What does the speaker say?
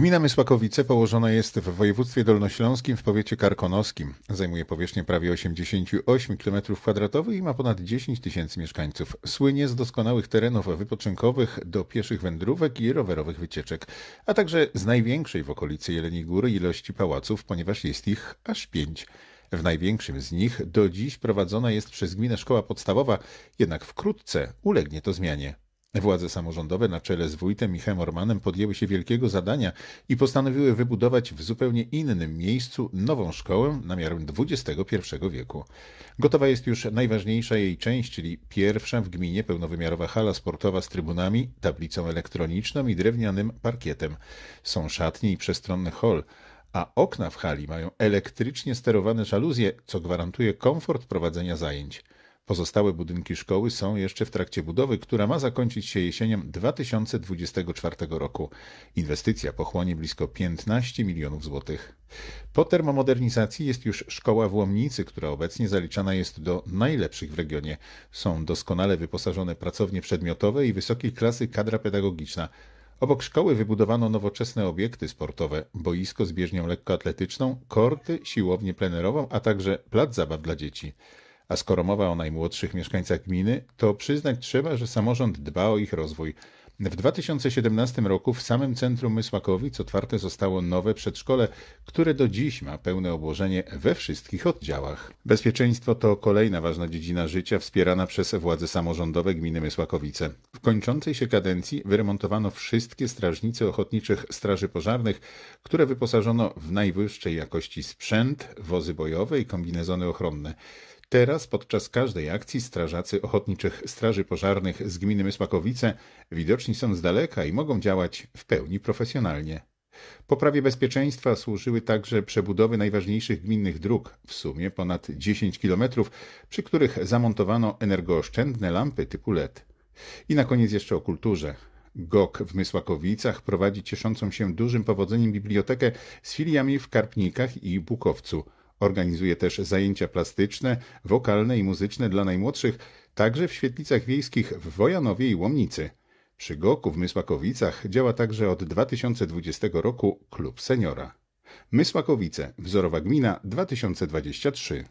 Gmina Mysłakowice położona jest w województwie dolnośląskim w powiecie karkonoskim. Zajmuje powierzchnię prawie 88 km2 i ma ponad 10 tysięcy mieszkańców. Słynie z doskonałych terenów wypoczynkowych do pieszych wędrówek i rowerowych wycieczek, a także z największej w okolicy Jeleni Góry ilości pałaców, ponieważ jest ich aż pięć. W największym z nich do dziś prowadzona jest przez gminę szkoła podstawowa, jednak wkrótce ulegnie to zmianie. Władze samorządowe na czele z wójtem Michał Ormanem podjęły się wielkiego zadania i postanowiły wybudować w zupełnie innym miejscu nową szkołę na miarę XXI wieku. Gotowa jest już najważniejsza jej część, czyli pierwsza w gminie pełnowymiarowa hala sportowa z trybunami, tablicą elektroniczną i drewnianym parkietem. Są szatnie i przestronny hol a okna w hali mają elektrycznie sterowane żaluzje, co gwarantuje komfort prowadzenia zajęć. Pozostałe budynki szkoły są jeszcze w trakcie budowy, która ma zakończyć się jesienią 2024 roku. Inwestycja pochłonie blisko 15 milionów złotych. Po termomodernizacji jest już szkoła w Łomnicy, która obecnie zaliczana jest do najlepszych w regionie. Są doskonale wyposażone pracownie przedmiotowe i wysokiej klasy kadra pedagogiczna. Obok szkoły wybudowano nowoczesne obiekty sportowe, boisko z bieżnią lekkoatletyczną, korty, siłownię plenerową, a także plac zabaw dla dzieci. A skoro mowa o najmłodszych mieszkańcach gminy, to przyznać trzeba, że samorząd dba o ich rozwój. W 2017 roku w samym centrum Mysłakowic otwarte zostało nowe przedszkole, które do dziś ma pełne obłożenie we wszystkich oddziałach. Bezpieczeństwo to kolejna ważna dziedzina życia wspierana przez władze samorządowe gminy Mysłakowice. W kończącej się kadencji wyremontowano wszystkie strażnice ochotniczych straży pożarnych, które wyposażono w najwyższej jakości sprzęt, wozy bojowe i kombinezony ochronne. Teraz podczas każdej akcji strażacy ochotniczych straży pożarnych z gminy Mysłakowice widoczni są z daleka i mogą działać w pełni profesjonalnie. Poprawie bezpieczeństwa służyły także przebudowy najważniejszych gminnych dróg, w sumie ponad 10 km, przy których zamontowano energooszczędne lampy typu LED. I na koniec jeszcze o kulturze. GOK w Mysłakowicach prowadzi cieszącą się dużym powodzeniem bibliotekę z filiami w Karpnikach i Bukowcu – Organizuje też zajęcia plastyczne, wokalne i muzyczne dla najmłodszych, także w świetlicach wiejskich w Wojanowie i Łomnicy. Przy Goku w Mysłakowicach działa także od 2020 roku Klub Seniora. Mysłakowice, wzorowa gmina 2023.